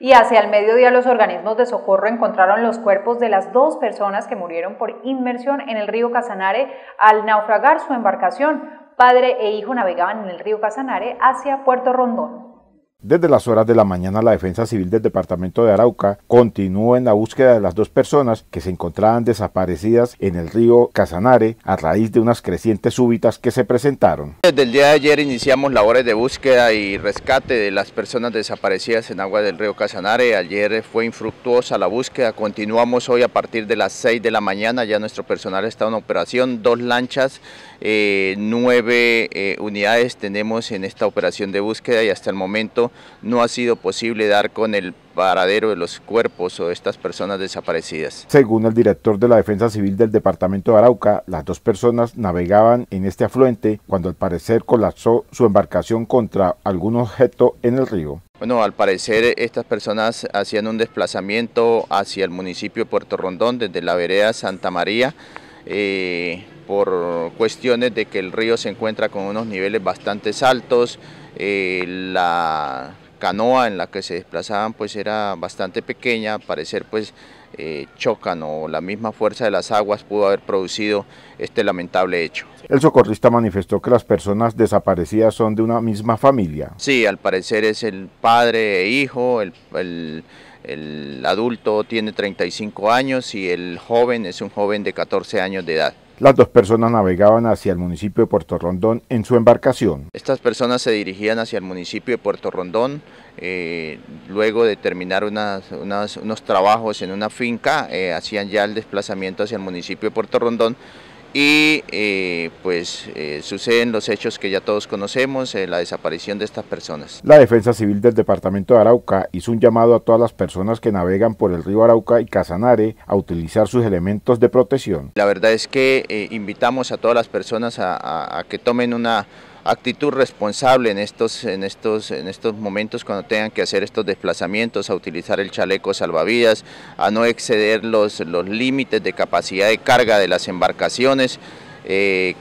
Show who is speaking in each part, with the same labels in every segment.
Speaker 1: y hacia el mediodía los organismos de socorro encontraron los cuerpos de las dos personas que murieron por inmersión en el río Casanare al naufragar su embarcación. Padre e hijo navegaban en el río Casanare hacia Puerto Rondón.
Speaker 2: Desde las horas de la mañana la Defensa Civil del Departamento de Arauca continúa en la búsqueda de las dos personas que se encontraban desaparecidas en el río Casanare a raíz de unas crecientes súbitas que se presentaron.
Speaker 1: Desde el día de ayer iniciamos labores de búsqueda y rescate de las personas desaparecidas en agua del río Casanare. Ayer fue infructuosa la búsqueda, continuamos hoy a partir de las 6 de la mañana, ya nuestro personal está en operación, dos lanchas, eh, nueve eh, unidades tenemos en esta operación de búsqueda y hasta el momento no ha sido posible dar con el paradero de los cuerpos o de estas personas desaparecidas.
Speaker 2: Según el director de la Defensa Civil del departamento de Arauca, las dos personas navegaban en este afluente cuando al parecer colapsó su embarcación contra algún objeto en el río.
Speaker 1: Bueno, al parecer eh, estas personas hacían un desplazamiento hacia el municipio de Puerto Rondón desde la vereda Santa María eh, por cuestiones de que el río se encuentra con unos niveles bastante altos, eh, la canoa en la que se desplazaban pues era bastante pequeña, al parecer pues eh, chocan o la misma fuerza de las aguas pudo haber producido este lamentable hecho.
Speaker 2: El socorrista manifestó que las personas desaparecidas son de una misma familia.
Speaker 1: Sí, al parecer es el padre e hijo, el el adulto tiene 35 años y el joven es un joven de 14 años de edad.
Speaker 2: Las dos personas navegaban hacia el municipio de Puerto Rondón en su embarcación.
Speaker 1: Estas personas se dirigían hacia el municipio de Puerto Rondón eh, luego de terminar unos trabajos en una finca, eh, hacían ya el desplazamiento hacia el municipio de Puerto Rondón y eh, pues eh, suceden los hechos que ya todos conocemos, eh, la desaparición de estas personas. La
Speaker 2: Defensa Civil del Departamento de Arauca hizo un llamado a todas las personas que navegan por el río Arauca y Casanare a utilizar sus elementos de protección.
Speaker 1: La verdad es que invitamos a todas las personas a que tomen una actitud responsable en estos, en, estos, en estos momentos cuando tengan que hacer estos desplazamientos, a utilizar el chaleco salvavidas, a no exceder los, los límites de capacidad de carga de las embarcaciones, eh,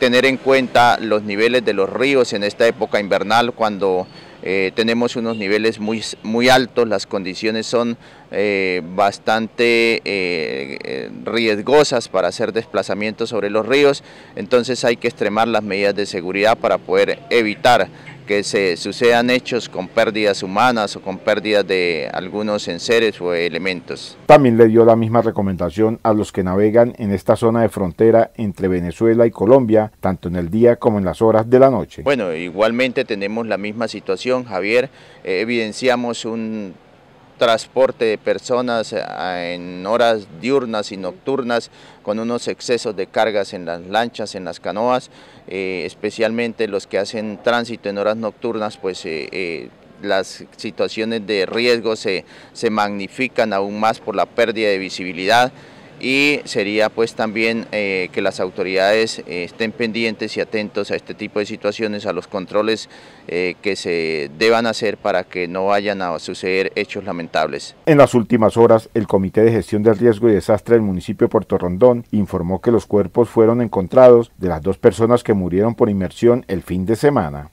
Speaker 1: tener en cuenta los niveles de los ríos en esta época invernal cuando eh, tenemos unos niveles muy, muy altos, las condiciones son eh, bastante eh, riesgosas para hacer desplazamientos sobre los ríos, entonces hay que extremar las medidas de seguridad para poder evitar que se sucedan hechos con pérdidas humanas o con pérdidas de algunos enseres o elementos.
Speaker 2: También le dio la misma recomendación a los que navegan en esta zona de frontera entre Venezuela y Colombia, tanto en el día como en las horas de la noche.
Speaker 1: Bueno, igualmente tenemos la misma situación, Javier. Eh, evidenciamos un transporte de personas eh, en horas diurnas y nocturnas con unos excesos de cargas en las lanchas, en las canoas, eh, especialmente los que hacen tránsito en horas nocturnas, pues eh, las situaciones de riesgo se, se magnifican aún más por la pérdida de visibilidad y sería pues también eh, que las autoridades eh, estén pendientes y atentos a este tipo de situaciones, a los controles eh, que se deban hacer para que no vayan a suceder hechos lamentables.
Speaker 2: En las últimas horas, el Comité de Gestión del Riesgo y Desastre del municipio de Puerto Rondón informó que los cuerpos fueron encontrados de las dos personas que murieron por inmersión el fin de semana.